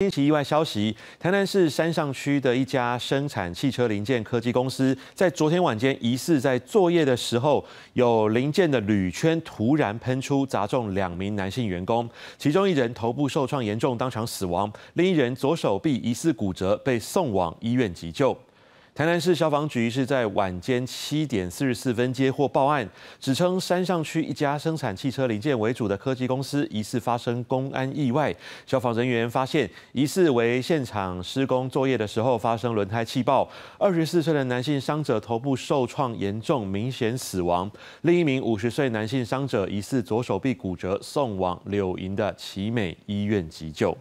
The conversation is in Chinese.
天则意外消息：台南市山上区的一家生产汽车零件科技公司在昨天晚间疑似在作业的时候，有零件的铝圈突然喷出，砸中两名男性员工，其中一人头部受创严重，当场死亡；另一人左手臂疑似骨折，被送往医院急救。台南市消防局是在晚间七点四十四分接获报案，指称山上区一家生产汽车零件为主的科技公司疑似发生公安意外。消防人员发现，疑似为现场施工作业的时候发生轮胎气爆。二十四岁的男性伤者头部受创严重，明显死亡。另一名五十岁男性伤者疑似左手臂骨折，送往柳营的奇美医院急救。